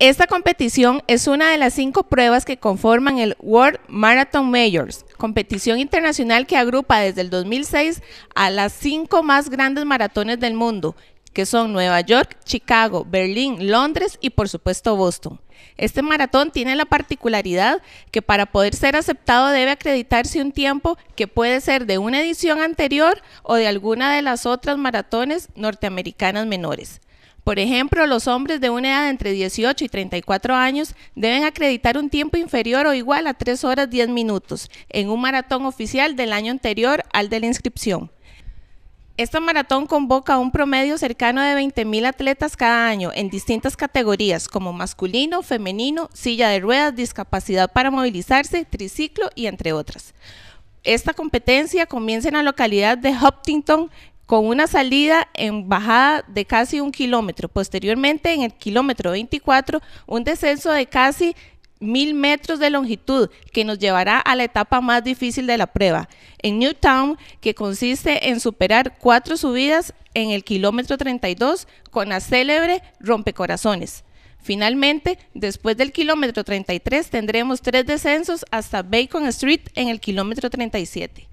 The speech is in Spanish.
Esta competición es una de las cinco pruebas que conforman el World Marathon Majors, competición internacional que agrupa desde el 2006 a las cinco más grandes maratones del mundo, que son Nueva York, Chicago, Berlín, Londres y por supuesto Boston. Este maratón tiene la particularidad que para poder ser aceptado debe acreditarse un tiempo que puede ser de una edición anterior o de alguna de las otras maratones norteamericanas menores. Por ejemplo, los hombres de una edad entre 18 y 34 años deben acreditar un tiempo inferior o igual a 3 horas 10 minutos en un maratón oficial del año anterior al de la inscripción. Este maratón convoca a un promedio cercano de 20.000 atletas cada año en distintas categorías como masculino, femenino, silla de ruedas, discapacidad para movilizarse, triciclo y entre otras. Esta competencia comienza en la localidad de Hoptington con una salida en bajada de casi un kilómetro. Posteriormente, en el kilómetro 24, un descenso de casi mil metros de longitud, que nos llevará a la etapa más difícil de la prueba, en Newtown, que consiste en superar cuatro subidas en el kilómetro 32 con la célebre rompecorazones. Finalmente, después del kilómetro 33 tendremos tres descensos hasta Bacon Street en el kilómetro 37.